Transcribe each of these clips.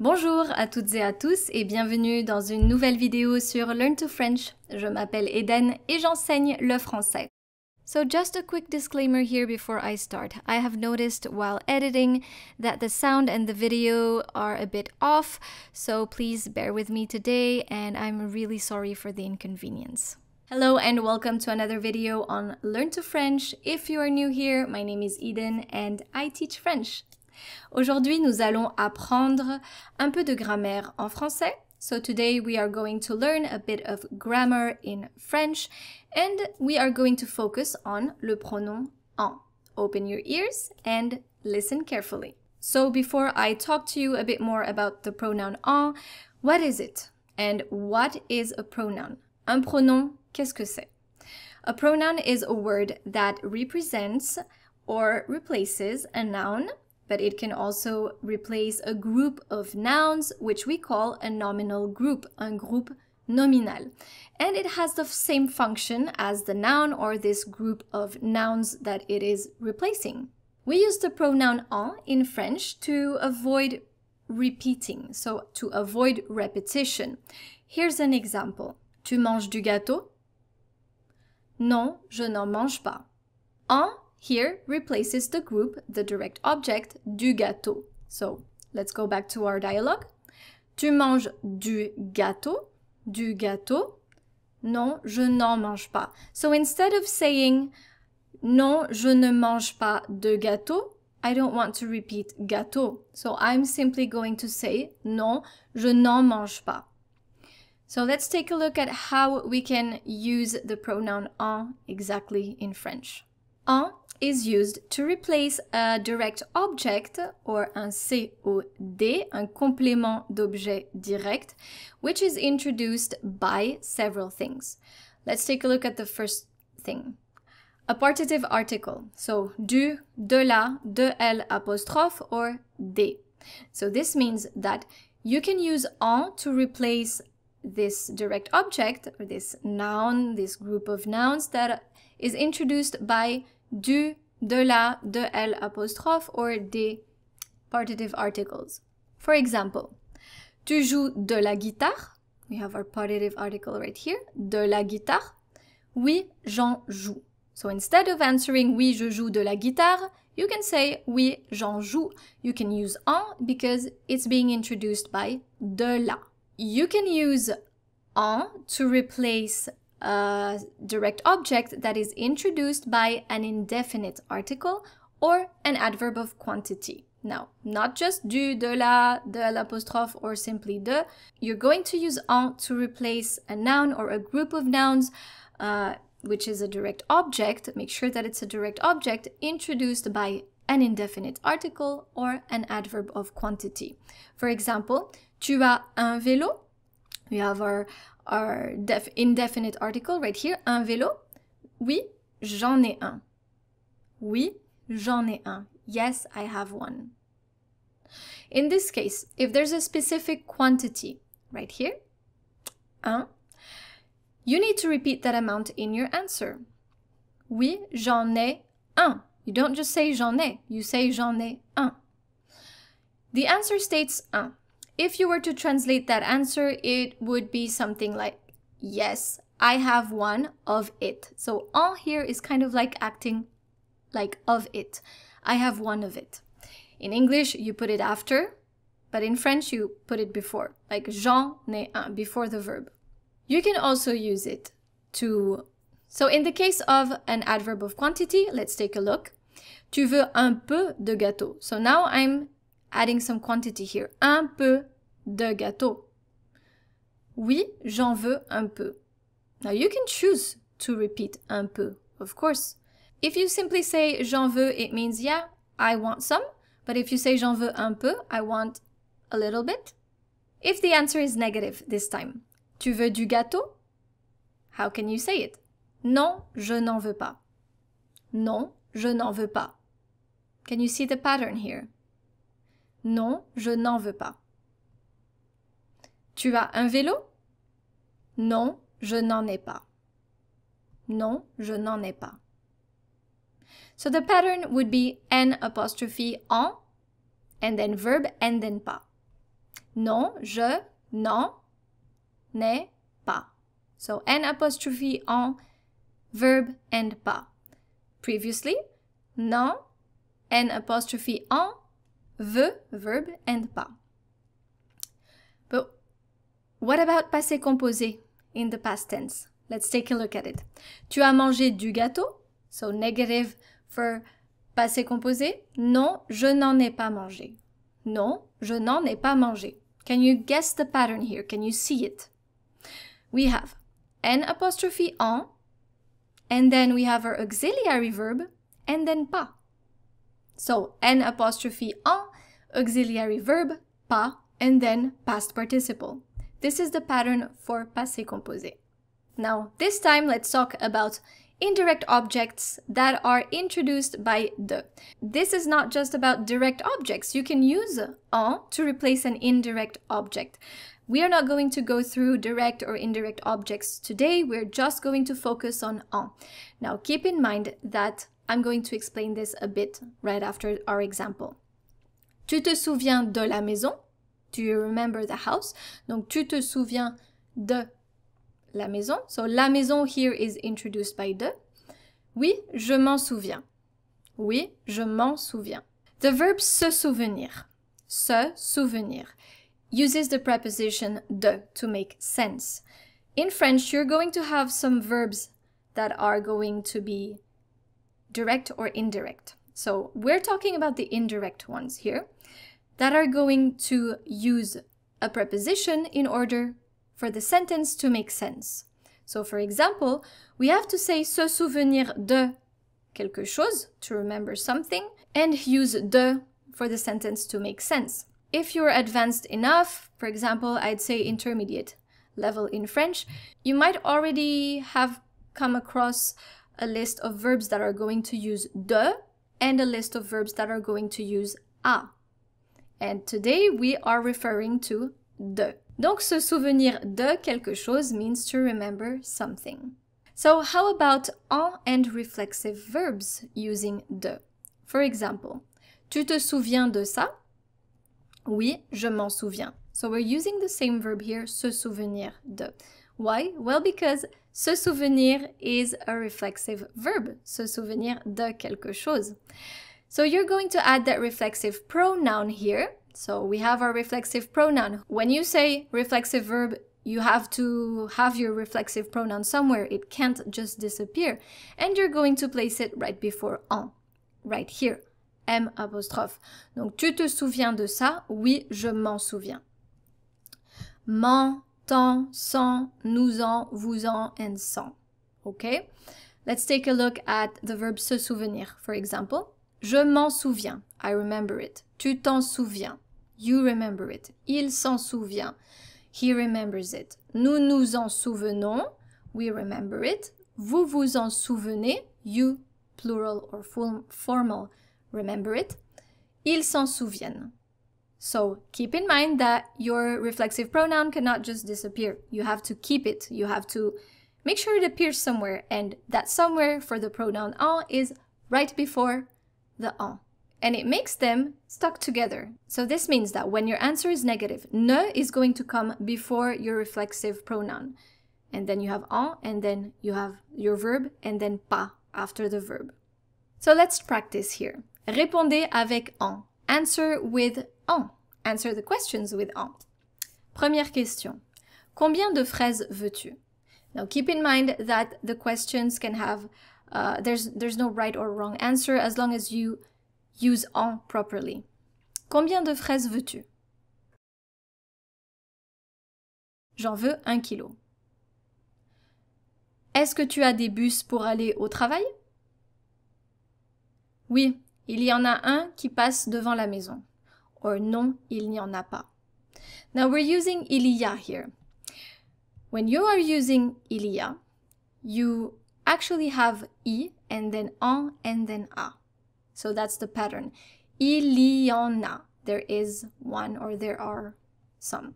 Bonjour à toutes et à tous et bienvenue dans une nouvelle vidéo sur Learn to French. Je m'appelle Eden et j'enseigne le français. So just a quick disclaimer here before I start. I have noticed while editing that the sound and the video are a bit off, so please bear with me today and I'm really sorry for the inconvenience. Hello and welcome to another video on Learn to French. If you are new here, my name is Eden and I teach French. Aujourd'hui, nous allons apprendre un peu de grammaire en français. So today we are going to learn a bit of grammar in French and we are going to focus on le pronom en. Open your ears and listen carefully. So before I talk to you a bit more about the pronoun en, what is it? And what is a pronoun? Un pronom, qu'est-ce que c'est? A pronoun is a word that represents or replaces a noun but it can also replace a group of nouns, which we call a nominal group, un groupe nominal. And it has the same function as the noun or this group of nouns that it is replacing. We use the pronoun en in French to avoid repeating, so to avoid repetition. Here's an example. Tu manges du gâteau? Non, je n'en mange pas. En here replaces the group, the direct object, du gâteau. So let's go back to our dialogue. Tu manges du gâteau, du gâteau. Non, je n'en mange pas. So instead of saying non, je ne mange pas de gâteau, I don't want to repeat gâteau. So I'm simply going to say non, je n'en mange pas. So let's take a look at how we can use the pronoun en exactly in French. En is used to replace a direct object or un COD, un complément d'objet direct, which is introduced by several things. Let's take a look at the first thing. A partitive article, so du, de la, de l apostrophe or d. So this means that you can use en to replace this direct object or this noun, this group of nouns that is introduced by du, de la, de l apostrophe or des partitive articles. For example, tu joues de la guitare. We have our partitive article right here. De la guitare. Oui, j'en joue. So instead of answering oui, je joue de la guitare, you can say oui, j'en joue. You can use en because it's being introduced by de la. You can use en to replace a direct object that is introduced by an indefinite article or an adverb of quantity. Now, not just du, de la, de l'apostrophe, or simply de. You're going to use en to replace a noun or a group of nouns, uh, which is a direct object. Make sure that it's a direct object introduced by an indefinite article or an adverb of quantity. For example, tu as un vélo, we have our, our def indefinite article right here. Un vélo. Oui, j'en ai un. Oui, j'en ai un. Yes, I have one. In this case, if there's a specific quantity right here, un, you need to repeat that amount in your answer. Oui, j'en ai un. You don't just say j'en ai, you say j'en ai un. The answer states un. If you were to translate that answer, it would be something like, yes, I have one of it. So on here is kind of like acting like of it. I have one of it. In English, you put it after, but in French, you put it before, like j'en ai un, before the verb. You can also use it to. So in the case of an adverb of quantity, let's take a look. Tu veux un peu de gâteau. So now I'm adding some quantity here. Un peu de gâteau. Oui, j'en veux un peu. Now you can choose to repeat un peu, of course. If you simply say j'en veux, it means yeah, I want some. But if you say j'en veux un peu, I want a little bit. If the answer is negative this time, tu veux du gâteau? How can you say it? Non, je n'en veux pas. Non, je n'en veux pas. Can you see the pattern here? Non, je n'en veux pas. Tu as un vélo Non, je n'en ai pas. Non, je n'en ai pas. So the pattern would be n apostrophe en and then verb and then pas. Non, je n'en n'ai pas. So n apostrophe en verb and pas. Previously, non, n apostrophe en the verb and pas. But what about passé composé in the past tense? Let's take a look at it. Tu as mangé du gâteau? So negative for passé composé. Non, je n'en ai pas mangé. Non, je n'en ai pas mangé. Can you guess the pattern here? Can you see it? We have an apostrophe en, and then we have our auxiliary verb, and then pas. So, an apostrophe en auxiliary verb, pas, and then past participle. This is the pattern for passé composé. Now, this time let's talk about indirect objects that are introduced by de. This is not just about direct objects. You can use en to replace an indirect object. We are not going to go through direct or indirect objects today. We're just going to focus on en. Now keep in mind that I'm going to explain this a bit right after our example. Tu te souviens de la maison. Do you remember the house? Donc, tu te souviens de la maison. So, la maison here is introduced by de. Oui, je m'en souviens. Oui, je m'en souviens. The verb se souvenir. Se souvenir uses the preposition de to make sense. In French, you're going to have some verbs that are going to be direct or indirect. So we're talking about the indirect ones here that are going to use a preposition in order for the sentence to make sense. So for example, we have to say se souvenir de quelque chose to remember something and use de for the sentence to make sense. If you're advanced enough, for example, I'd say intermediate level in French, you might already have come across a list of verbs that are going to use de and a list of verbs that are going to use a. And today we are referring to de. Donc se souvenir de quelque chose means to remember something. So how about en and reflexive verbs using de? For example, tu te souviens de ça? Oui, je m'en souviens. So we're using the same verb here, se souvenir de. Why? Well, because se souvenir is a reflexive verb. Se souvenir de quelque chose. So you're going to add that reflexive pronoun here. So we have our reflexive pronoun. When you say reflexive verb, you have to have your reflexive pronoun somewhere. It can't just disappear. And you're going to place it right before en, right here. M apostrophe. Donc tu te souviens de ça? Oui, je m'en souviens. M'en ton, sans, nous-en, vous-en, and son. Okay? Let's take a look at the verb se souvenir, for example. Je m'en souviens. I remember it. Tu t'en souviens. You remember it. Il s'en souvient. He remembers it. Nous nous en souvenons. We remember it. Vous vous en souvenez. You, plural or formal, remember it. Ils s'en souviennent. So keep in mind that your reflexive pronoun cannot just disappear. You have to keep it. You have to make sure it appears somewhere. And that somewhere for the pronoun en is right before the en. And it makes them stuck together. So this means that when your answer is negative, ne is going to come before your reflexive pronoun. And then you have en, and then you have your verb, and then pas after the verb. So let's practice here. Répondez avec en. Answer with Answer the questions with en. Première question. Combien de fraises veux-tu? Now keep in mind that the questions can have uh, there's there's no right or wrong answer as long as you use en properly. Combien de fraises veux-tu? J'en veux un kilo. Est-ce que tu as des bus pour aller au travail? Oui, il y en a un qui passe devant la maison. or non, il n'y en a pas. Now we're using il y a here. When you are using il y a, you actually have i and then en and then a. So that's the pattern. Il y en a. There is one or there are some.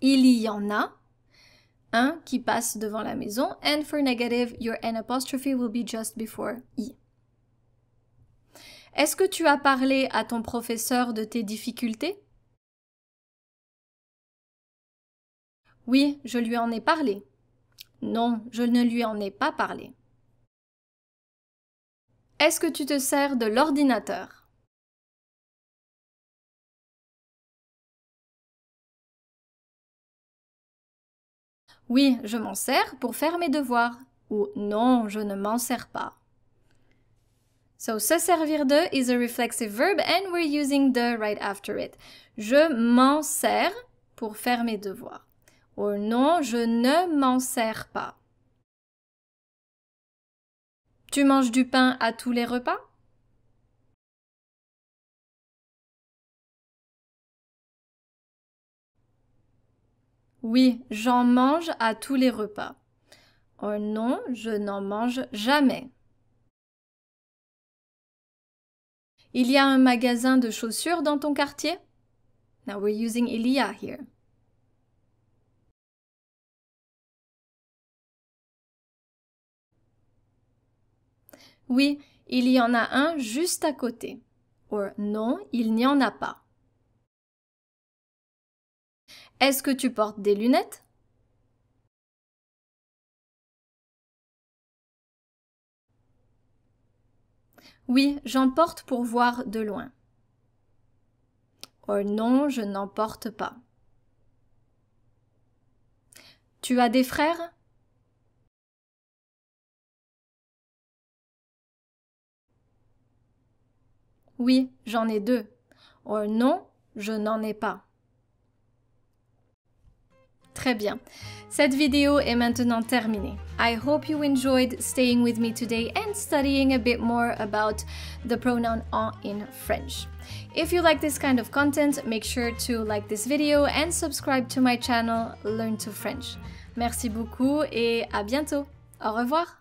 Il y en a. Un qui passe devant la maison. And for negative, your n apostrophe will be just before i. Est-ce que tu as parlé à ton professeur de tes difficultés Oui, je lui en ai parlé. Non, je ne lui en ai pas parlé. Est-ce que tu te sers de l'ordinateur Oui, je m'en sers pour faire mes devoirs. Ou non, je ne m'en sers pas. So, se servir de is a reflexive verb and we're using the right after it. Je m'en sers pour faire mes devoirs. Oh non, je ne m'en sers pas. Tu manges du pain à tous les repas Oui, j'en mange à tous les repas. Oh non, je n'en mange jamais. Il y a un magasin de chaussures dans ton quartier? Now we're using here. Oui, il y en a un juste à côté. Or non, il n'y en a pas. Est-ce que tu portes des lunettes? Oui, j'en porte pour voir de loin. Oh non, je n'en porte pas. Tu as des frères Oui, j'en ai deux. Oh non, je n'en ai pas. Très bien. Cette vidéo est maintenant terminée. I hope you enjoyed staying with me today and studying a bit more about the pronoun en in French. If you like this kind of content, make sure to like this video and subscribe to my channel Learn to French. Merci beaucoup et à bientôt. Au revoir.